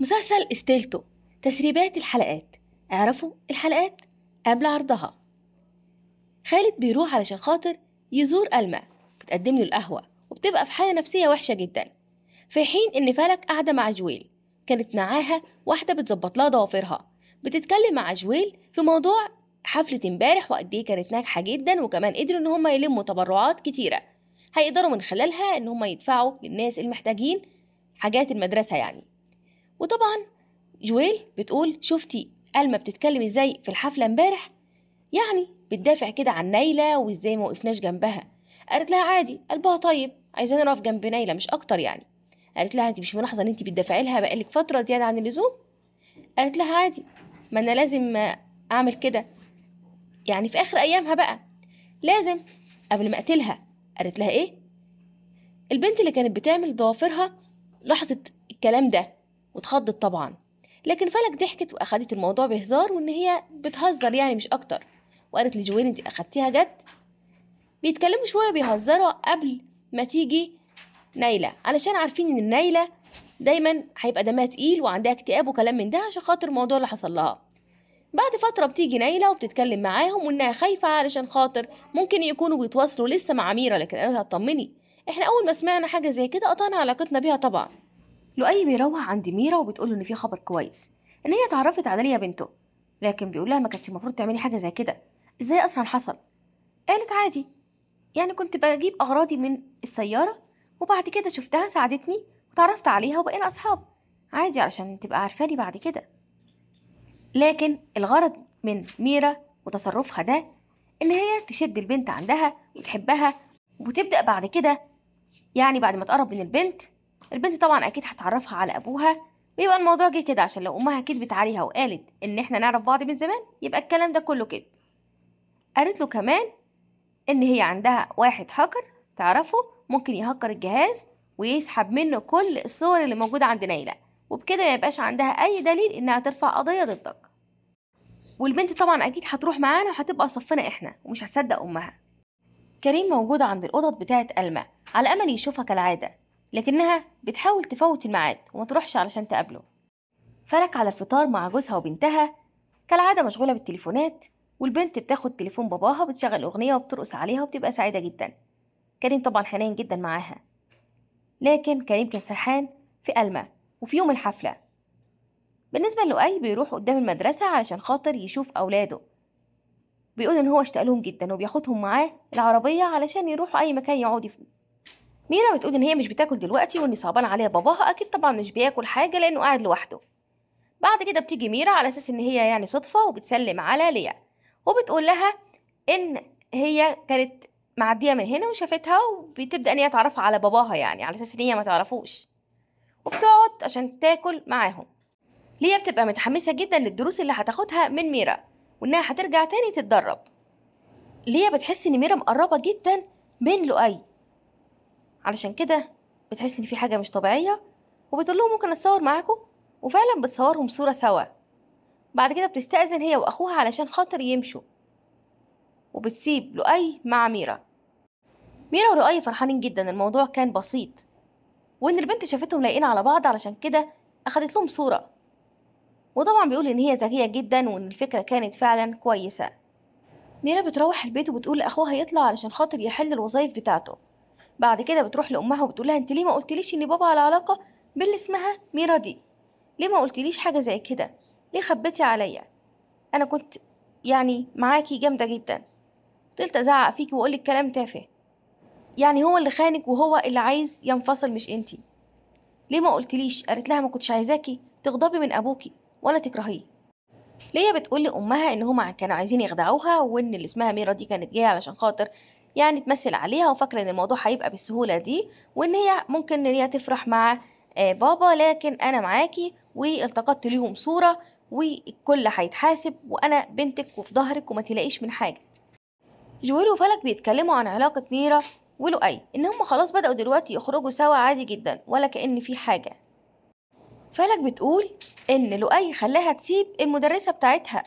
مسلسل استيلتو تسريبات الحلقات اعرفوا الحلقات قبل عرضها خالد بيروح علشان خاطر يزور ألما بتقدم له القهوة وبتبقى في حالة نفسية وحشة جدا في حين إن فلك قاعدة مع جويل كانت معاها واحدة بتظبط لها ضوافرها بتتكلم مع جويل في موضوع حفلة امبارح وقد ايه كانت ناجحة جدا وكمان قدروا إن هما يلموا تبرعات كتيرة هيقدروا من خلالها إن هما يدفعوا للناس المحتاجين حاجات المدرسة يعني وطبعا جويل بتقول شفتي ألما بتتكلم ازاي في الحفلة امبارح يعني بتدافع كده عن نايلة وازاي ما وقفناش جنبها قالت لها عادي قلبها طيب عايزانا نقف جنب نايلة مش أكتر يعني قالت لها انت مش ملاحظة ان انت بتدافعي لها بقالك فترة زيادة عن اللزوم قالت لها عادي ما أنا لازم أعمل كده يعني في آخر أيامها بقى لازم قبل ما أقتلها قالت لها إيه البنت اللي كانت بتعمل ضوافرها لاحظت الكلام ده واتخضت طبعا لكن فلك ضحكت واخدت الموضوع بهزار وان هي بتهزر يعني مش اكتر وقالت لجوين انت اخدتيها جد بيتكلموا شويه بيهزروا قبل ما تيجي نايله علشان عارفين ان نايله دايما هيبقى دمها تقيل وعندها اكتئاب وكلام من ده عشان خاطر الموضوع اللي حصل لها بعد فترة بتيجي نايلة وبتتكلم معاهم وإنها خايفة علشان خاطر ممكن يكونوا بيتواصلوا لسه مع أميرة لكن قالت لها اطمني إحنا أول ما سمعنا حاجة زي كده قطعنا علاقتنا بيها طبعا لؤي بيروح عند ميرا وبتقول ان في خبر كويس ان هي اتعرفت على ليا بنته لكن بيقول لها ما كانتش المفروض تعملي حاجه زي كده ازاي اصلا حصل قالت عادي يعني كنت بجيب اغراضي من السياره وبعد كده شفتها ساعدتني وتعرفت عليها وبقينا اصحاب عادي علشان تبقى عارفاني بعد كده لكن الغرض من ميرا وتصرفها ده ان هي تشد البنت عندها وتحبها وتبدا بعد كده يعني بعد ما تقرب من البنت البنت طبعا اكيد هتعرفها على ابوها ويبقى الموضوع جه كده عشان لو امها كدبت عليها وقالت ان احنا نعرف بعض من زمان يبقى الكلام ده كله كده قالت له كمان ان هي عندها واحد هاكر تعرفه ممكن يهكر الجهاز ويسحب منه كل الصور اللي موجوده عند نايله وبكده ما يبقاش عندها اي دليل انها ترفع قضيه ضدك والبنت طبعا اكيد هتروح معانا وهتبقى صفنا احنا ومش هتصدق امها كريم موجود عند القطط بتاعه ألمة على امل يشوفها كالعاده لكنها بتحاول تفوت الميعاد وما تروحش علشان تقابله فلك على الفطار مع جوزها وبنتها كالعادة مشغولة بالتليفونات والبنت بتاخد تليفون باباها بتشغل أغنية وبترقص عليها وبتبقى سعيدة جدا كريم طبعا حنين جدا معاها لكن كريم كان سرحان في ألمة وفي يوم الحفلة بالنسبة لؤي بيروح قدام المدرسة علشان خاطر يشوف أولاده بيقول إن هو اشتاق لهم جدا وبياخدهم معاه العربية علشان يروحوا أي مكان يقعدوا فيه ميرا بتقول ان هي مش بتاكل دلوقتي واني صعبان عليها باباها اكيد طبعا مش بياكل حاجه لانه قاعد لوحده بعد كده بتيجي ميرا على اساس ان هي يعني صدفه وبتسلم على ليا وبتقول لها ان هي كانت معديه من هنا وشافتها وبتبدا ان هي تعرفها على باباها يعني على اساس ان هي ما تعرفوش وبتقعد عشان تاكل معاهم ليا بتبقى متحمسه جدا للدروس اللي هتاخدها من ميرا وانها هترجع تاني تتدرب ليا بتحس ان ميرا مقربه جدا من لؤي علشان كده بتحس ان في حاجه مش طبيعيه وبتقول لهم ممكن اتصور معاكم وفعلا بتصورهم صوره سوا بعد كده بتستأذن هي واخوها علشان خاطر يمشوا وبتسيب لؤي مع ميرا ميرا ولؤي فرحانين جدا الموضوع كان بسيط وان البنت شافتهم لايقين على بعض علشان كده اخدت لهم صوره وطبعا بيقول ان هي ذكيه جدا وان الفكره كانت فعلا كويسه ميرا بتروح البيت وبتقول لاخوها يطلع علشان خاطر يحل الوظايف بتاعته بعد كده بتروح لامها وبتقولها انت ليه ما قلتليش ان بابا على علاقه باللي اسمها ميرا دي ليه ما قلتليش حاجه زي كده ليه خبيتي عليا انا كنت يعني معاكي جامده جدا فضلت ازعق فيكي لك كلام تافه يعني هو اللي خانك وهو اللي عايز ينفصل مش انتي ليه ما قلتليش قالت لها ما كنتش عايزاكي تغضبي من ابوكي ولا تكرهيه ليا بتقول لامها ان هما كانوا عايزين يخدعوها وان اللي اسمها ميرا دي كانت جايه علشان خاطر يعني تمثل عليها وفاكره ان الموضوع هيبقى بالسهوله دي وان هي ممكن ان هي تفرح مع آه، بابا لكن انا معاكي والتقطت ليهم صوره والكل هيتحاسب وانا بنتك وفي ظهرك وما تلاقيش من حاجه جويل وفلك بيتكلموا عن علاقه ميرا ولؤي ان هم خلاص بداوا دلوقتي يخرجوا سوا عادي جدا ولا كان في حاجه فلك بتقول ان لؤي خلاها تسيب المدرسه بتاعتها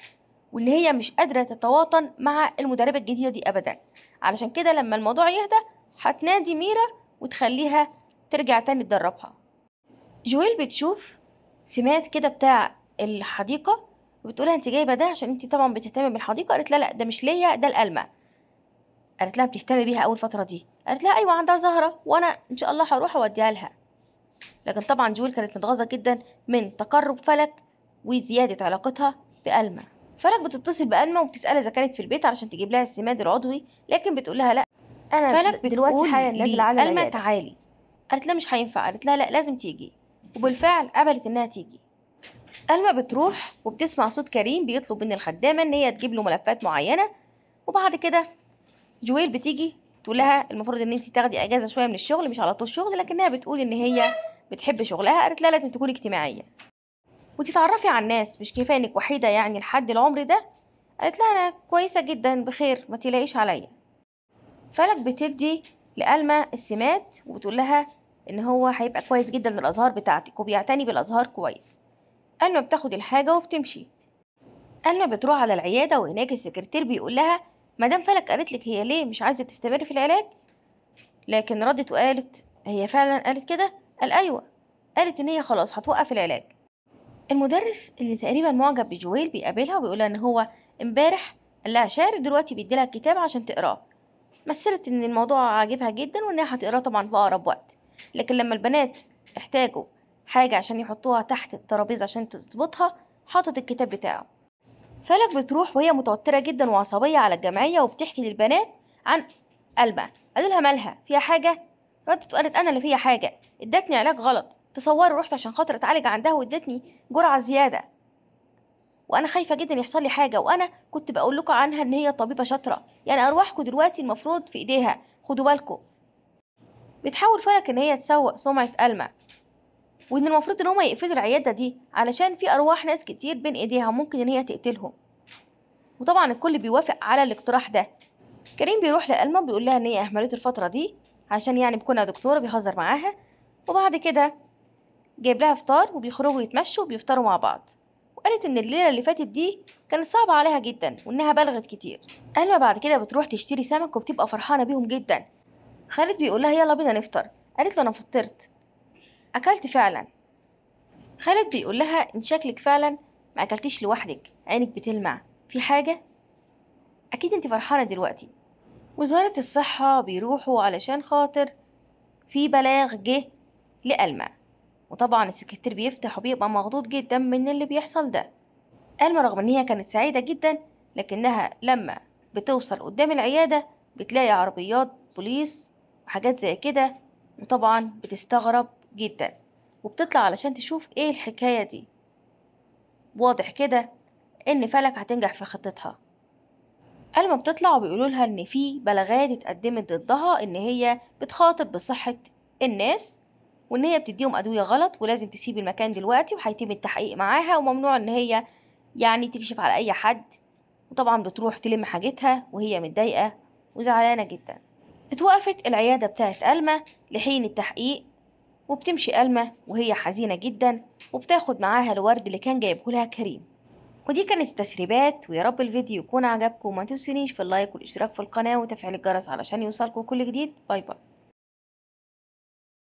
وان هي مش قادره تتواطن مع المدربه الجديده دي ابدا علشان كده لما الموضوع يهدى هتنادي ميرا وتخليها ترجع تاني تدربها جويل بتشوف سمات كده بتاع الحديقة وبتقولها انت جايبة ده عشان انت طبعا بتهتمي بالحديقة قالت لا لا ده مش ليا ده الألمة قالت لها بتهتمي بيها أول فترة دي قالت لها أيوة عندها زهرة وأنا إن شاء الله هروح أوديها لها لكن طبعا جويل كانت متغاظة جدا من تقرب فلك وزيادة علاقتها بألمة فلك بتتصل بألمة وبتسألها إذا كانت في البيت علشان تجيب لها السماد العضوي لكن بتقول لها لأ أنا فلك دلوقتي حالا نازلة على ألمة تعالي قالت لها مش هينفع قالت لها لأ لازم تيجي وبالفعل قبلت إنها تيجي ألمة بتروح وبتسمع صوت كريم بيطلب من الخدامة إن هي تجيب له ملفات معينة وبعد كده جويل بتيجي تقول لها المفروض ان انت تاخدي اجازه شويه من الشغل مش على طول شغل لكنها بتقول ان هي بتحب شغلها قالت لها لازم تكوني اجتماعيه وتتعرفي على الناس مش كفايه انك وحيده يعني لحد العمر ده قالت لها انا كويسه جدا بخير ما تلاقيش عليا فلك بتدي لألما السمات وبتقول لها ان هو هيبقى كويس جدا الازهار بتاعتك وبيعتني بالازهار كويس ألما بتاخد الحاجه وبتمشي ألما بتروح على العياده وهناك السكرتير بيقول لها مدام فلك قالت لك هي ليه مش عايزه تستمر في العلاج لكن ردت وقالت هي فعلا قالت كده قال ايوه قالت ان هي خلاص هتوقف العلاج المدرس اللي تقريبا معجب بجويل بيقابلها وبيقولها ان هو امبارح قال لها شعر دلوقتي بيديلها الكتاب عشان تقراه مثلت ان الموضوع عاجبها جدا وانها هتقراه طبعا في اقرب وقت لكن لما البنات احتاجوا حاجه عشان يحطوها تحت الترابيزه عشان تظبطها حاطط الكتاب بتاعه فلك بتروح وهي متوتره جدا وعصبيه على الجمعيه وبتحكي للبنات عن قلبها قالوا لها مالها فيها حاجه ردت وقالت انا اللي فيها حاجه ادتني علاج غلط تصوري رحت عشان خاطر اتعالج عندها وادتني جرعه زياده وانا خايفه جدا يحصل لي حاجه وانا كنت بقول لكم عنها ان هي طبيبه شاطره يعني ارواحكم دلوقتي المفروض في ايديها خدوا بالكم بتحاول فلك ان هي تسوق سمعه الما وان المفروض ان هما يقفلوا العياده دي علشان في ارواح ناس كتير بين ايديها ممكن ان هي تقتلهم وطبعا الكل بيوافق على الاقتراح ده كريم بيروح لألما بيقول لها ان هي اهملت الفتره دي عشان يعني بكونها دكتوره بيهزر معاها وبعد كده جايب لها فطار وبيخرجوا يتمشوا وبيفطروا مع بعض وقالت ان الليله اللي فاتت دي كانت صعبه عليها جدا وانها بلغت كتير قالوا بعد كده بتروح تشتري سمك وبتبقى فرحانه بيهم جدا خالد بيقول لها يلا بينا نفطر قالت له انا فطرت اكلت فعلا خالد بيقول لها ان شكلك فعلا ما اكلتيش لوحدك عينك بتلمع في حاجه اكيد انت فرحانه دلوقتي وزاره الصحه بيروحوا علشان خاطر في بلاغ جه لألمى وطبعا السكرتير بيفتح وبيبقى مغضوض جدا من اللي بيحصل ده ألما رغم إن هي كانت سعيدة جدا لكنها لما بتوصل قدام العيادة بتلاقي عربيات بوليس وحاجات زي كده وطبعا بتستغرب جدا وبتطلع علشان تشوف ايه الحكاية دي واضح كده ان فلك هتنجح في خطتها ألما بتطلع وبيقولولها ان في بلاغات اتقدمت ضدها ان هي بتخاطب بصحة الناس وان هي بتديهم ادويه غلط ولازم تسيب المكان دلوقتي وهيتم التحقيق معاها وممنوع ان هي يعني تكشف على اي حد وطبعا بتروح تلم حاجتها وهي متضايقه وزعلانه جدا اتوقفت العياده بتاعت الما لحين التحقيق وبتمشي الما وهي حزينه جدا وبتاخد معاها الورد اللي كان جايبهولها كريم ودي كانت التسريبات ويا رب الفيديو يكون عجبكم وما تنسونيش في اللايك والاشتراك في القناه وتفعيل الجرس علشان يوصلكم كل جديد باي باي